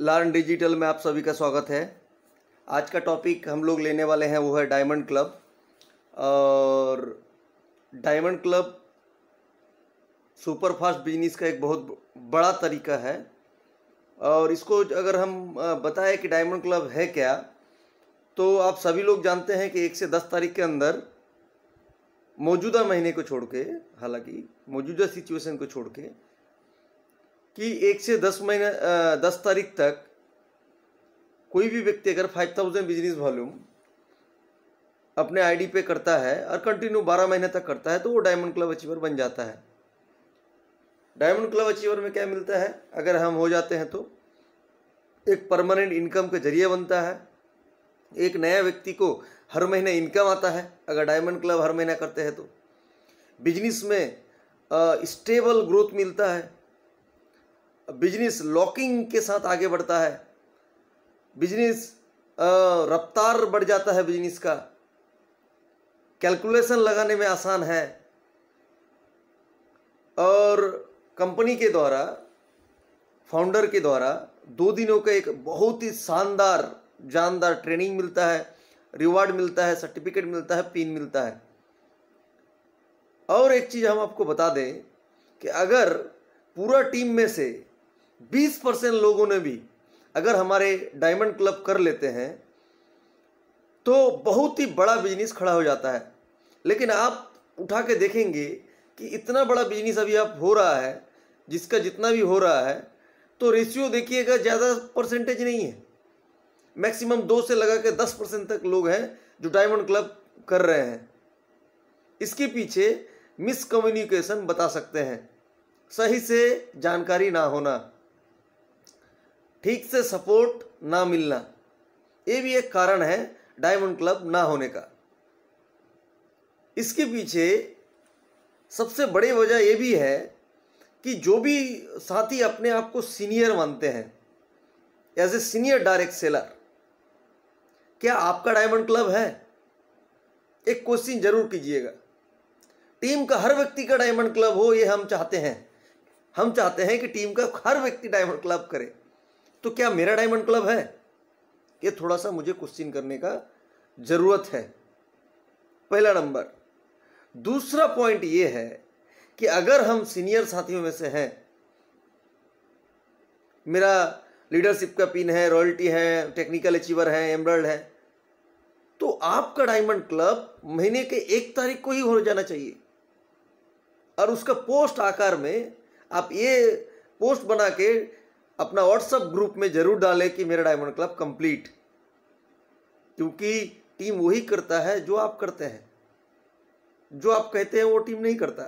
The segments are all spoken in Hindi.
लर्न डिजिटल में आप सभी का स्वागत है आज का टॉपिक हम लोग लेने वाले हैं वो है डायमंड क्लब और डायमंड क्लब सुपरफास्ट बिजनेस का एक बहुत बड़ा तरीका है और इसको अगर हम बताएं कि डायमंड क्लब है क्या तो आप सभी लोग जानते हैं कि एक से दस तारीख के अंदर मौजूदा महीने को छोड़ के हालांकि मौजूदा सिचुएशन को छोड़ के कि एक से दस महीने दस तारीख तक कोई भी व्यक्ति अगर फाइव थाउजेंड बिजनेस वॉल्यूम अपने आईडी पे करता है और कंटिन्यू बारह महीने तक करता है तो वो डायमंड क्लब अचीवर बन जाता है डायमंड क्लब अचीवर में क्या मिलता है अगर हम हो जाते हैं तो एक परमानेंट इनकम का जरिया बनता है एक नया व्यक्ति को हर महीने इनकम आता है अगर डायमंड क्लब हर महीना करते हैं तो बिजनेस में स्टेबल ग्रोथ मिलता है बिजनेस लॉकिंग के साथ आगे बढ़ता है बिजनेस रफ्तार बढ़ जाता है बिजनेस का कैलकुलेशन लगाने में आसान है और कंपनी के द्वारा फाउंडर के द्वारा दो दिनों का एक बहुत ही शानदार जानदार ट्रेनिंग मिलता है रिवार्ड मिलता है सर्टिफिकेट मिलता है पिन मिलता है और एक चीज़ हम आपको बता दें कि अगर पूरा टीम में से बीस परसेंट लोगों ने भी अगर हमारे डायमंड क्लब कर लेते हैं तो बहुत ही बड़ा बिजनेस खड़ा हो जाता है लेकिन आप उठा के देखेंगे कि इतना बड़ा बिजनेस अभी आप हो रहा है जिसका जितना भी हो रहा है तो रेशियो देखिएगा ज़्यादा परसेंटेज नहीं है मैक्सिमम दो से लगा के दस परसेंट तक लोग हैं जो डायमंड क्लब कर रहे हैं इसके पीछे मिसकम्युनिकेशन बता सकते हैं सही से जानकारी ना होना ठीक से सपोर्ट ना मिलना ये भी एक कारण है डायमंड क्लब ना होने का इसके पीछे सबसे बड़ी वजह यह भी है कि जो भी साथी अपने आप को सीनियर मानते हैं as a senior direct seller क्या आपका डायमंड क्लब है एक क्वेश्चन जरूर कीजिएगा टीम का हर व्यक्ति का डायमंड क्लब हो ये हम चाहते हैं हम चाहते हैं कि टीम का हर व्यक्ति डायमंड क्लब करे तो क्या मेरा डायमंड क्लब है ये थोड़ा सा मुझे क्वेश्चन करने का ज़रूरत है पहला नंबर दूसरा पॉइंट ये है कि अगर हम सीनियर साथियों में से हैं मेरा लीडरशिप का पिन है रॉयल्टी है टेक्निकल अचीवर है एमरल्ड है तो आपका डायमंड क्लब महीने के एक तारीख को ही हो जाना चाहिए और उसका पोस्ट आकार में आप ये पोस्ट बना के अपना व्हाट्सअप ग्रुप में ज़रूर डालें कि मेरा डायमंड क्लब कंप्लीट क्योंकि टीम वही करता है जो आप करते हैं जो आप कहते हैं वो टीम नहीं करता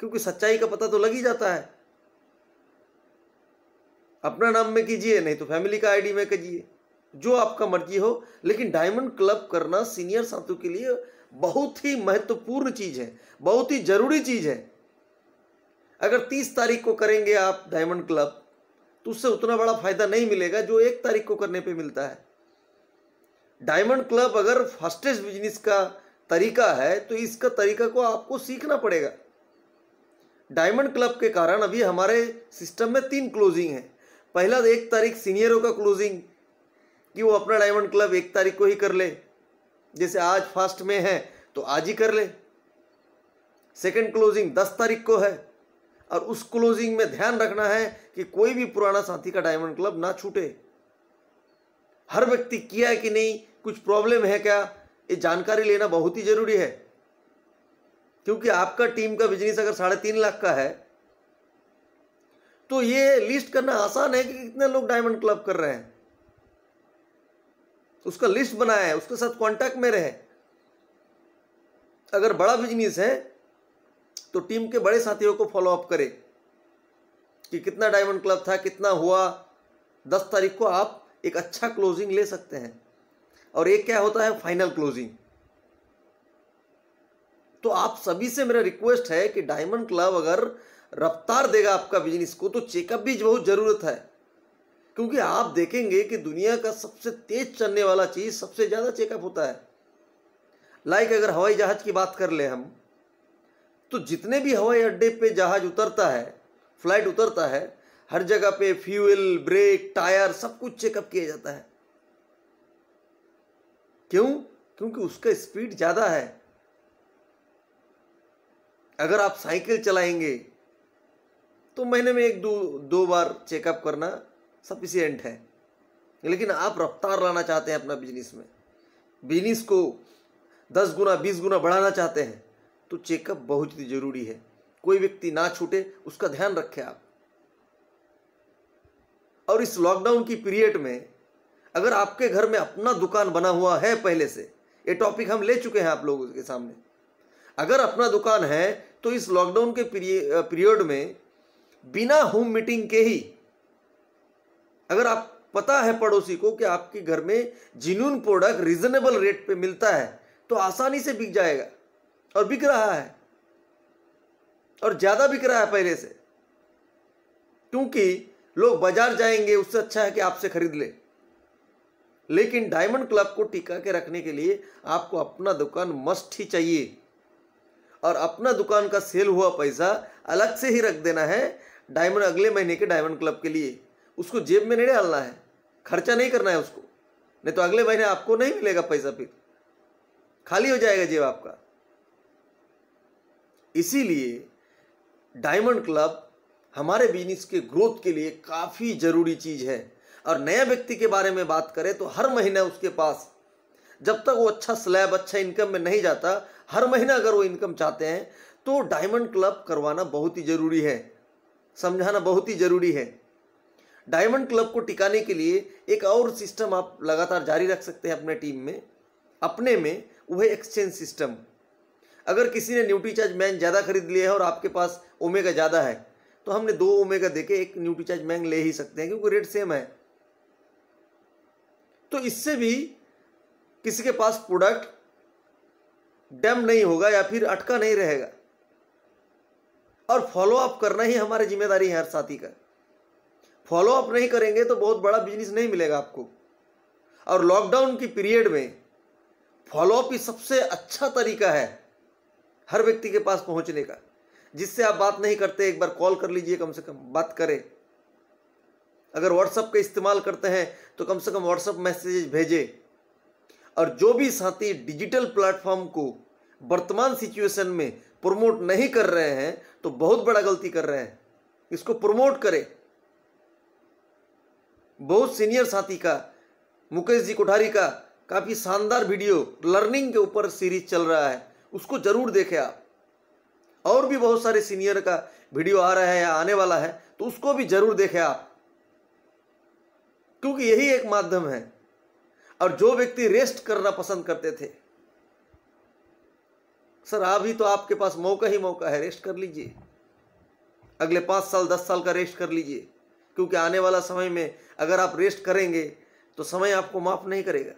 क्योंकि सच्चाई का पता तो लग ही जाता है अपना नाम में कीजिए नहीं तो फैमिली का आईडी में कीजिए जो आपका मर्जी हो लेकिन डायमंड क्लब करना सीनियर साथियों के लिए बहुत ही महत्वपूर्ण चीज़ है बहुत ही ज़रूरी चीज़ है अगर तीस तारीख को करेंगे आप डायमंड क्लब तो उससे उतना बड़ा फायदा नहीं मिलेगा जो एक तारीख को करने पे मिलता है डायमंड क्लब अगर फास्टेस्ट बिजनेस का तरीका है तो इसका तरीका को आपको सीखना पड़ेगा डायमंड क्लब के कारण अभी हमारे सिस्टम में तीन क्लोजिंग है पहला एक तारीख सीनियरों का क्लोजिंग कि वो अपना डायमंड क्लब एक तारीख को ही कर ले जैसे आज फास्ट में है तो आज ही कर ले सेकंड क्लोजिंग दस तारीख को है और उस क्लोजिंग में ध्यान रखना है कि कोई भी पुराना साथी का डायमंड क्लब ना छूटे हर व्यक्ति किया है कि नहीं कुछ प्रॉब्लम है क्या ये जानकारी लेना बहुत ही जरूरी है क्योंकि आपका टीम का बिजनेस अगर साढ़े तीन लाख का है तो ये लिस्ट करना आसान है कि कितने लोग डायमंड क्लब कर रहे हैं उसका लिस्ट बनाया है उसके साथ कांटेक्ट में रहे अगर बड़ा बिजनेस है तो टीम के बड़े साथियों को फॉलोअप करें कि कितना डायमंड क्लब था कितना हुआ दस तारीख को आप एक अच्छा क्लोजिंग ले सकते हैं और एक क्या होता है फाइनल क्लोजिंग तो आप सभी से मेरा रिक्वेस्ट है कि डायमंड क्लब अगर रफ्तार देगा आपका बिजनेस को तो चेकअप भी बहुत ज़रूरत है क्योंकि आप देखेंगे कि दुनिया का सबसे तेज चलने वाला चीज़ सबसे ज़्यादा चेकअप होता है लाइक अगर हवाई जहाज़ की बात कर ले हम तो जितने भी हवाई अड्डे पे जहाज उतरता है फ्लाइट उतरता है हर जगह पे फ्यूल ब्रेक टायर सब कुछ चेकअप किया जाता है क्यों क्योंकि उसका स्पीड ज़्यादा है अगर आप साइकिल चलाएंगे तो महीने में एक दो दो बार चेकअप करना सफिशियंट है लेकिन आप रफ्तार लाना चाहते हैं अपना बिजनेस में बिजनेस को दस गुना बीस गुना बढ़ाना चाहते हैं तो चेकअप बहुत ही जरूरी है कोई व्यक्ति ना छूटे उसका ध्यान रखें आप और इस लॉकडाउन की पीरियड में अगर आपके घर में अपना दुकान बना हुआ है पहले से ये टॉपिक हम ले चुके हैं आप लोगों के सामने अगर अपना दुकान है तो इस लॉकडाउन के पीरियड में बिना होम मीटिंग के ही अगर आप पता है पड़ोसी को कि आपके घर में जिनून प्रोडक्ट रीजनेबल रेट पे मिलता है तो आसानी से बिक जाएगा और बिक रहा है और ज़्यादा बिक रहा है पहले से क्योंकि लोग बाजार जाएंगे उससे अच्छा है कि आपसे खरीद ले लेकिन डायमंड क्लब को टिका के रखने के लिए आपको अपना दुकान मस्ट ही चाहिए और अपना दुकान का सेल हुआ पैसा अलग से ही रख देना है डायमंड अगले महीने के डायमंड क्लब के लिए उसको जेब में नहीं डालना है खर्चा नहीं करना है उसको नहीं तो अगले महीने आपको नहीं मिलेगा पैसा फिर खाली हो जाएगा जेब आपका इसीलिए डायमंड क्लब हमारे बिजनेस के ग्रोथ के लिए काफ़ी ज़रूरी चीज़ है और नया व्यक्ति के बारे में बात करें तो हर महीना उसके पास जब तक वो अच्छा स्लैब अच्छा इनकम में नहीं जाता हर महीना अगर वो इनकम चाहते हैं तो डायमंड क्लब करवाना बहुत ही ज़रूरी है समझाना बहुत ही ज़रूरी है डायमंड क्लब को टिकाने के लिए एक और सिस्टम आप लगातार जारी रख सकते हैं अपने टीम में अपने में वह एक्सचेंज सिस्टम अगर किसी ने न्यूटी चार्ज मैन ज़्यादा खरीद लिया है और आपके पास ओमेगा ज़्यादा है तो हमने दो ओमेगा देके एक न्यूटी चार्ज मैंग ले ही सकते हैं क्योंकि रेट सेम है तो इससे भी किसी के पास प्रोडक्ट डैम नहीं होगा या फिर अटका नहीं रहेगा और फॉलोअप करना ही हमारी जिम्मेदारी है हर साथी का फॉलो अप नहीं करेंगे तो बहुत बड़ा बिजनेस नहीं मिलेगा आपको और लॉकडाउन की पीरियड में फॉलोअप ही सबसे अच्छा तरीका है हर व्यक्ति के पास पहुंचने का जिससे आप बात नहीं करते एक बार कॉल कर लीजिए कम से कम बात करें अगर व्हाट्सअप का इस्तेमाल करते हैं तो कम से कम व्हाट्सअप मैसेज भेजे और जो भी साथी डिजिटल प्लेटफॉर्म को वर्तमान सिचुएशन में प्रमोट नहीं कर रहे हैं तो बहुत बड़ा गलती कर रहे हैं इसको प्रमोट करें बहुत सीनियर साथी का मुकेश जी कोठारी का काफ़ी शानदार वीडियो लर्निंग के ऊपर सीरीज चल रहा है उसको ज़रूर देखें आप और भी बहुत सारे सीनियर का वीडियो आ रहा है या आने वाला है तो उसको भी ज़रूर देखें आप क्योंकि यही एक माध्यम है और जो व्यक्ति रेस्ट करना पसंद करते थे सर अभी तो आपके पास मौका ही मौका है रेस्ट कर लीजिए अगले पांच साल दस साल का रेस्ट कर लीजिए क्योंकि आने वाला समय में अगर आप रेस्ट करेंगे तो समय आपको माफ़ नहीं करेगा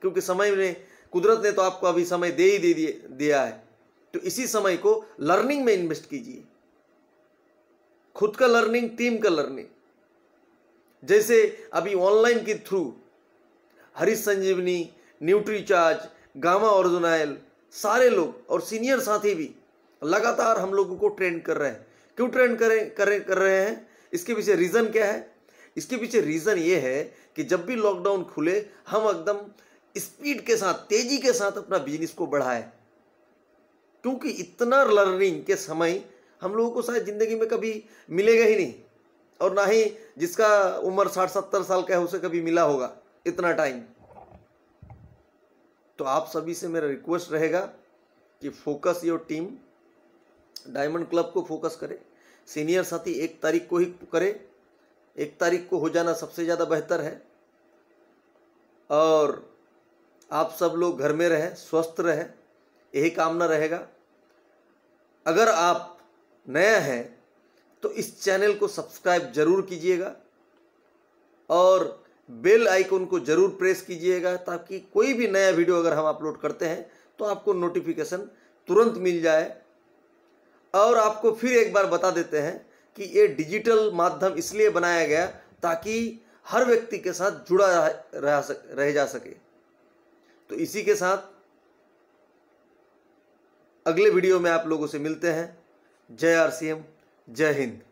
क्योंकि समय में कुदरत ने तो आपको अभी समय दे ही दे दिया है तो इसी समय को लर्निंग में इन्वेस्ट कीजिए खुद का लर्निंग टीम का लर्निंग जैसे अभी ऑनलाइन के through Harish Sanjeevani Nutricharge gamma oryzanol सारे लोग और सीनियर साथी भी लगातार हम लोगों को ट्रेंड कर रहे हैं क्यों ट्रेंड करें करें कर रहे हैं इसके पीछे रीज़न क्या है इसके पीछे रीज़न ये है कि जब भी लॉकडाउन खुले हम एकदम स्पीड के साथ तेजी के साथ अपना बिजनेस को बढ़ाए क्योंकि इतना लर्निंग के समय हम लोगों को शायद ज़िंदगी में कभी मिलेगा ही नहीं और ना ही जिसका उम्र साठ सत्तर साल का है उसे कभी मिला होगा इतना टाइम तो आप सभी से मेरा रिक्वेस्ट रहेगा कि focus your team diamond club को फोकस करें सीनियर साथी एक तारीख को ही करें एक तारीख को हो जाना सबसे ज़्यादा बेहतर है और आप सब लोग घर में रहें स्वस्थ रहें यही कामना रहेगा अगर आप नया हैं तो इस चैनल को सब्सक्राइब जरूर कीजिएगा और बेल आइकन को जरूर प्रेस कीजिएगा ताकि कोई भी नया वीडियो अगर हम अपलोड करते हैं तो आपको नोटिफिकेशन तुरंत मिल जाए और आपको फिर एक बार बता देते हैं कि ये डिजिटल माध्यम इसलिए बनाया गया ताकि हर व्यक्ति के साथ जुड़ा रह, रह रह जा सके तो इसी के साथ अगले वीडियो में आप लोगों से मिलते हैं जय आर जय हिंद